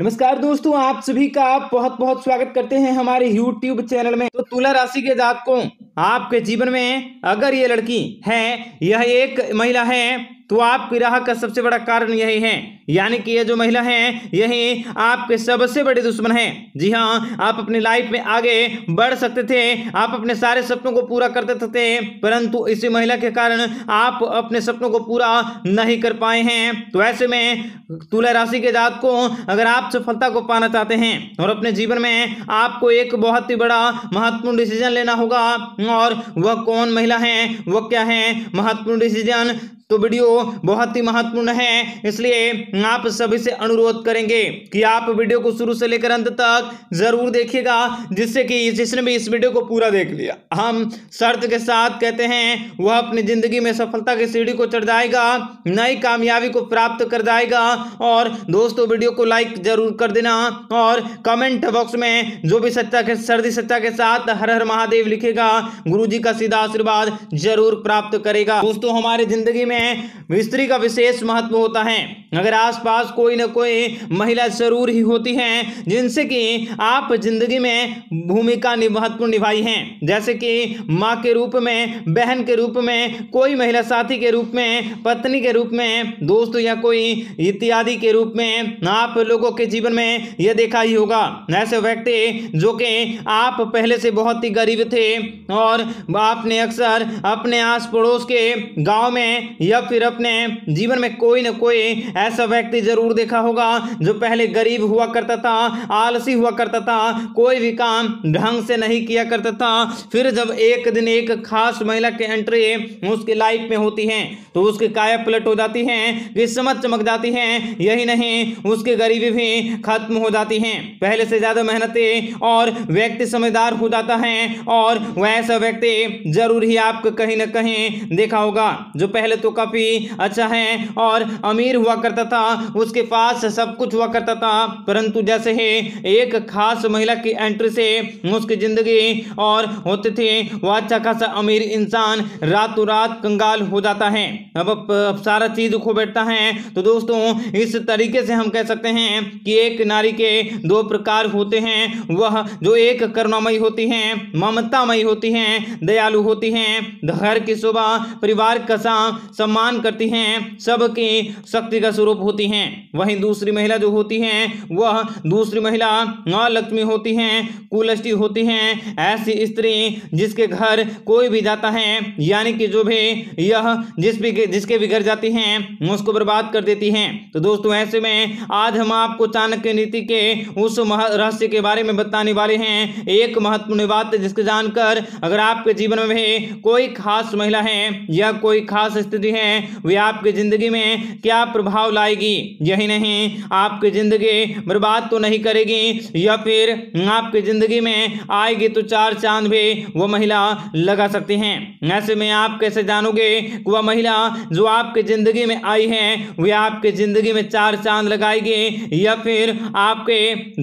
नमस्कार दोस्तों आप सभी का आप बहुत बहुत स्वागत करते हैं हमारे YouTube चैनल में तो तुला राशि के जातकों आपके जीवन में अगर ये लड़की है यह एक महिला है तो आप पिराह का सबसे बड़ा कारण यही है यानी कि ये जो महिला है यही आपके सबसे बड़े दुश्मन है जी हाँ आप अपनी लाइफ में आगे बढ़ सकते थे आप अपने सारे सपनों को पूरा करते थे परंतु इसी महिला के कारण आप अपने सपनों को पूरा नहीं कर पाए हैं तो ऐसे में तुला राशि के जात को अगर आप सफलता को पाना चाहते हैं और अपने जीवन में आपको एक बहुत ही बड़ा महत्वपूर्ण डिसीजन लेना होगा और वह कौन महिला है वह क्या है महत्वपूर्ण डिसीजन तो वीडियो बहुत ही महत्वपूर्ण है इसलिए आप सभी से अनुरोध करेंगे कि आप वीडियो को शुरू से लेकर अंत तक जरूर देखिएगा जिससे कि जिसने भी इस वीडियो को पूरा देख लिया हम शर्त के साथ कहते हैं वह अपनी जिंदगी में सफलता की सीढ़ी को चढ़ जाएगा नई कामयाबी को प्राप्त कर जाएगा और दोस्तों वीडियो को लाइक जरूर कर देना और कमेंट बॉक्स में जो भी सत्ता के सर्दी सत्ता के साथ हर हर महादेव लिखेगा गुरु जी का सीधा आशीर्वाद जरूर प्राप्त करेगा दोस्तों हमारी जिंदगी में हैं मिस्त्री का विशेष महत्व होता है अगर आसपास कोई ना कोई महिला जरूर ही होती है जिनसे कि आप जिंदगी में भूमिका महत्वपूर्ण निभाई है जैसे कि माँ के रूप में बहन के रूप में कोई महिला साथी के रूप में पत्नी के रूप में दोस्त या कोई इत्यादि के रूप में आप लोगों के जीवन में यह देखा ही होगा ऐसे व्यक्ति जो कि आप पहले से बहुत ही गरीब थे और आपने अक्सर अपने आस पड़ोस के गांव में या फिर अपने जीवन में कोई ना कोई ऐसा व्यक्ति जरूर देखा होगा जो पहले गरीब हुआ करता था आलसी हुआ करता था कोई भी काम ढंग से नहीं किया करता था फिर जब एक दिन एक खास महिला की एंट्री उसकी लाइफ में होती है तो उसकी काया पलट हो जाती है किस्मत चमक जाती है यही नहीं उसकी गरीबी भी खत्म हो जाती है पहले से ज़्यादा मेहनती और व्यक्ति समझदार हो जाता है और वह ऐसा व्यक्ति जरूर ही आपको कहीं ना कहीं देखा होगा जो पहले तो काफ़ी अच्छा है और अमीर हुआ करता था उसके पास सब कुछ हुआ करता था परंतु जैसे ही एक खास महिला की एंट्री से उसकी ज़िंदगी और होते थे वह अच्छा खासा अमीर इंसान रातों रात कंगाल हो जाता है अब, अब सारा चीज़ खो बैठता है तो दोस्तों इस तरीके से हम कह सकते हैं कि एक नारी के दो प्रकार होते हैं वह जो एक करुणामयी होती हैं ममतामयी होती हैं दयालु होती हैं घर की सुबह परिवार का सम्मान करती हैं सबकी शक्ति का स्वरूप होती हैं वहीं दूसरी महिला जो होती हैं वह दूसरी महिला लक्ष्मी होती हैं कुलष्टी होती हैं ऐसी स्त्री जिसके घर कोई भी जाता है यानी कि जो भी यह जिस भी जिसके भी घर जाती हैं उसको बर्बाद कर देती हैं तो दोस्तों ऐसे में आज हम आपको चाणक्य नीति के उस रहस्य के बारे में बताने वाले हैं एक महत्वपूर्ण बात जिसको जानकर अगर आपके जीवन में भी कोई खास महिला है या कोई खास स्थिति है वे आपकी ज़िंदगी में क्या प्रभाव लाएगी यही नहीं आपकी ज़िंदगी बर्बाद तो नहीं करेगी या फिर आपकी ज़िंदगी में आएगी तो चार चांद भी वो महिला लगा सकती हैं ऐसे में आप कैसे जानोगे कि वह महिला जो आपकी ज़िंदगी में आई है वे आपकी ज़िंदगी में चार चांद लगाएगी या फिर आपके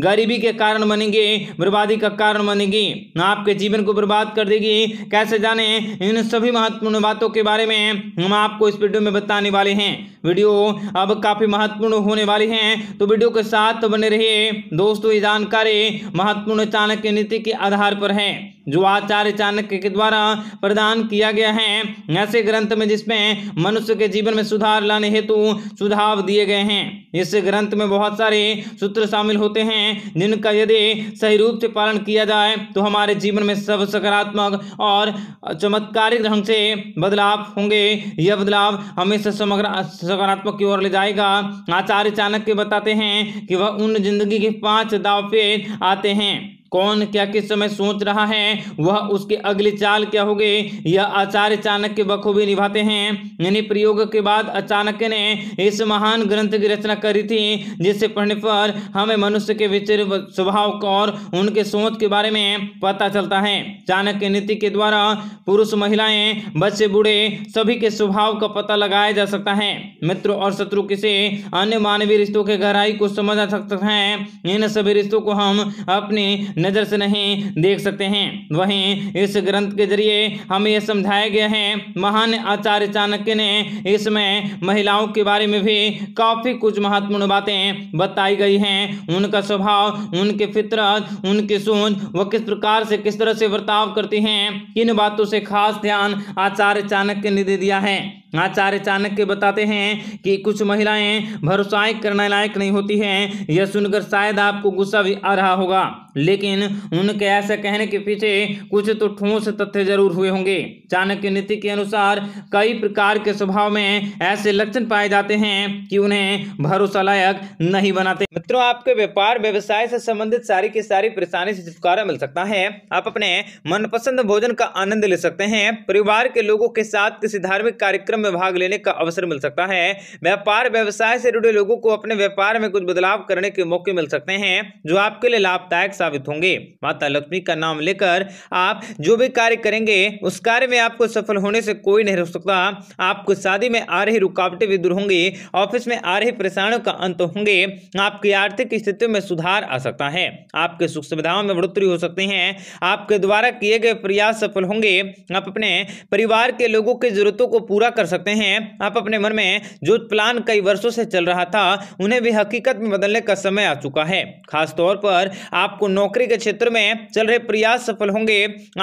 गरीबी के कारण बनेंगे बर्बादी का कारण बनेगी आपके जीवन को बर्बाद कर देगी कैसे जाने इन सभी महत्वपूर्ण बातों के बारे में हम आपको आपको इस वीडियो में बताने वाले हैं वीडियो अब काफ़ी महत्वपूर्ण होने वाले हैं तो वीडियो के साथ तो बने रहिए दोस्तों ये जानकारी महत्वपूर्ण चाणक्य नीति के आधार पर है जो आचार्य चाणक्य के द्वारा प्रदान किया गया है ऐसे ग्रंथ में जिसमें मनुष्य के जीवन में सुधार लाने हेतु सुझाव दिए गए हैं इस ग्रंथ में बहुत सारे सूत्र शामिल होते हैं जिनका यदि सही रूप से पालन किया जाए तो हमारे जीवन में सब सकारात्मक और चमत्कारिक ढंग से बदलाव होंगे यह बदलाव बदलाव हमेशा समग्र सकारात्मक की ओर ले जाएगा आचार्य चाणक्य बताते हैं कि वह उन जिंदगी के पांच दाव पे आते हैं कौन क्या किस समय सोच रहा है वह उसके अगली चाल क्या होगी यह आचार्य चाणक्य बखूबी निभाते हैं यानी प्रयोग के बाद अचाणक्य ने इस महान ग्रंथ की रचना करी थी जिसे पढ़ने पर हमें मनुष्य के विचार स्वभाव और उनके सोच के बारे में पता चलता है चाणक्य नीति के द्वारा पुरुष महिलाएं बच्चे बूढ़े सभी के स्वभाव का पता लगाया जा सकता है मित्र और शत्रु किसी अन्य मानवीय रिश्तों के गहराई को समझा सकते हैं इन सभी रिश्तों को हम अपनी नज़र से नहीं देख सकते हैं वहीं इस ग्रंथ के जरिए हमें यह समझाया गया है महान आचार्य चाणक्य ने इसमें महिलाओं के बारे में भी काफ़ी कुछ महत्वपूर्ण बातें बताई गई हैं उनका स्वभाव उनकी फितरत उनकी सोच वह किस प्रकार से किस तरह से बर्ताव करती हैं किन बातों से खास ध्यान आचार्य चाणक्य ने दे दिया है आचार्य चाणक्य बताते हैं कि कुछ महिलाएं भरोसा करने लायक नहीं होती हैं यह सुनकर शायद आपको गुस्सा भी आ रहा होगा लेकिन उनके ऐसे कहने के पीछे कुछ तो ठोस तथ्य जरूर हुए होंगे चाणक्य नीति के अनुसार कई प्रकार के स्वभाव में ऐसे लक्षण पाए जाते हैं कि उन्हें भरोसा लायक नहीं बनाते मित्रों आपके व्यापार व्यवसाय से संबंधित सारी की सारी परेशानी से छुटकारा मिल सकता है आप अपने मनपसंद भोजन का आनंद ले सकते हैं परिवार के लोगों के साथ किसी धार्मिक कार्यक्रम में भाग लेने का अवसर मिल सकता है व्यापार व्यवसाय से जुड़े लोगों को अपने व्यापार में कुछ बदलाव करने के मौके मिल सकते हैं जो आपके लिए लाभदायक साबित होंगे माता लक्ष्मी का नाम लेकर आप जो भी कार्य करेंगे उस कार्य में आपको सफल होने से कोई नहीं रोक सकता आपको शादी में आ रही रुकावटें भी दूर होंगी ऑफिस में आ रही परेशानियों का अंत होंगे आपकी आर्थिक स्थिति में सुधार आ सकता है आपके सुख सुविधाओं में बढ़ोतरी हो सकती है आपके द्वारा किए गए प्रयास सफल होंगे आप अपने परिवार के लोगों की जरूरतों को पूरा कर सकते हैं आप अपने मन में जो प्लान कई वर्षों से चल रहा था उन्हें भी हकीकत में बदलने का समय आ चुका है खासतौर पर आपको नौकरी के क्षेत्र में चल रहे प्रयास सफल होंगे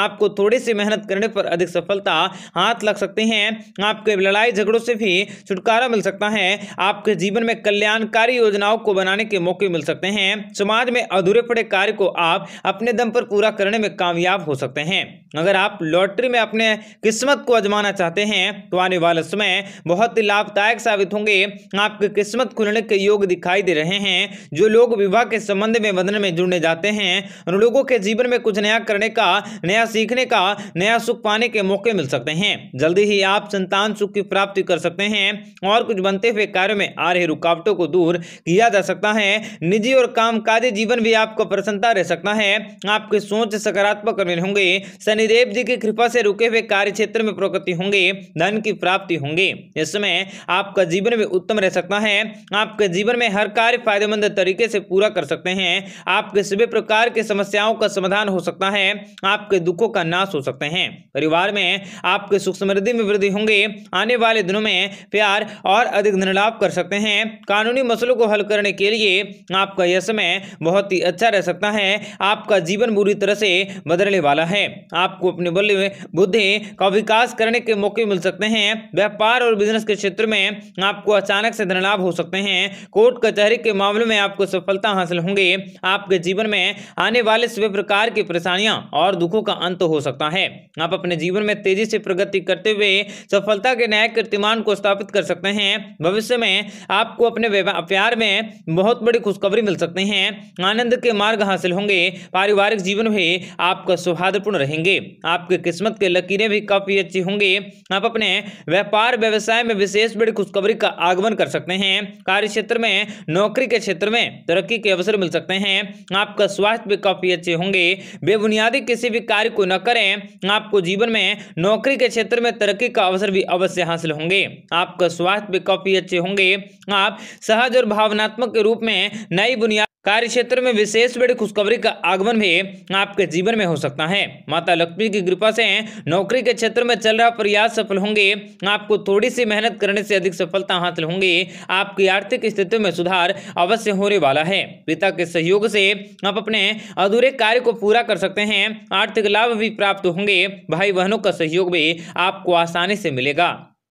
आपको थोड़ी सी मेहनत करने पर अधिक सफलता हाथ लग सकती है आपके लड़ाई झगड़ों से भी छुटकारा मिल सकता है आपके जीवन में कल्याणकारी योजनाओं को बनाने के मौके मिल सकते हैं समाज में अधूरे पड़े कार्य को आप अपने दम पर पूरा करने में कामयाब हो सकते हैं अगर आप लॉटरी में अपने किस्मत को आजमाना चाहते हैं तो आने वाला समय बहुत ही लाभदायक साबित होंगे आपकी किस्मत खुलने के योग दिखाई दे रहे हैं जो लोग विवाह के संबंध में बंधन में जुड़ने जाते हैं उन लोगों के जीवन में कुछ नया करने का नया सीखने का नया सुख पाने के मौके मिल सकते हैं जल्दी ही आप संतान सुख की प्राप्ति कर सकते हैं और कुछ बनते हुए कार्यों में आ रही रुकावटों को दूर किया जा सकता है निजी और कामकाजी जीवन भी आपको प्रसन्नता रह सकता है आपकी सोच सकारात्मक होंगे शनिदेव जी की कृपा से रुके हुए कार्य क्षेत्र में प्रगति होंगे धन की प्राप्ति होंगे इसमें आपका जीवन भी उत्तम रह सकता है आपके जीवन में हर कार्य फायदेमंद तरीके से पूरा कर सकते हैं आपके सभी प्रकार के समस्याओं का समाधान हो सकता है आपके दुखों का नाश हो सकते हैं परिवार में आपके सुख समृद्धि में वृद्धि होंगे आने वाले दिनों में प्यार और अधिक धन लाभ कर सकते हैं कानूनी मसलों को हल करने के लिए आपका यह समय बहुत ही अच्छा रह सकता है आपका जीवन बुरी तरह से बदलने वाला है आप आपको अपने बल्ले में बुद्धि का विकास करने के मौके मिल सकते हैं व्यापार और बिजनेस के क्षेत्र में आपको अचानक से धनलाभ हो सकते हैं कोर्ट कचहरी के मामले में आपको सफलता हासिल होंगे आपके जीवन में आने वाले सभी प्रकार की परेशानियां और दुखों का अंत हो सकता है आप अपने जीवन में तेजी से प्रगति करते हुए सफलता के न्याय कीर्तिमान को स्थापित कर सकते हैं भविष्य में आपको अपने प्यार में बहुत बड़ी खुशखबरी मिल सकती है आनंद के मार्ग हासिल होंगे पारिवारिक जीवन भी आपका सौहार्दपूर्ण रहेंगे आपकी किस्मत के लकीरें भी काफ़ी अच्छी होंगी आप अपने व्यापार व्यवसाय में विशेष बड़ी खुशखबरी का आगमन कर सकते हैं कार्य क्षेत्र में नौकरी के क्षेत्र में तरक्की के अवसर मिल सकते हैं आपका स्वास्थ्य भी काफ़ी अच्छे होंगे बेबुनियादी किसी भी कार्य को न करें आपको जीवन में नौकरी के क्षेत्र में तरक्की का अवसर भी अवश्य हासिल होंगे आपका स्वास्थ्य भी काफ़ी अच्छे होंगे आप सहज और भावनात्मक के रूप में नई बुनियाद कार्य क्षेत्र में विशेष बड़ी खुशखबरी का आगमन भी आपके जीवन में हो सकता है माता लक्ष्मी की कृपा से नौकरी के क्षेत्र में चल रहा प्रयास सफल होंगे आपको थोड़ी सी मेहनत करने से अधिक सफलता हासिल होंगी आपकी आर्थिक स्थिति में सुधार अवश्य होने वाला है पिता के सहयोग से आप अपने अधूरे कार्य को पूरा कर सकते हैं आर्थिक लाभ भी प्राप्त होंगे भाई बहनों का सहयोग भी आपको आसानी से मिलेगा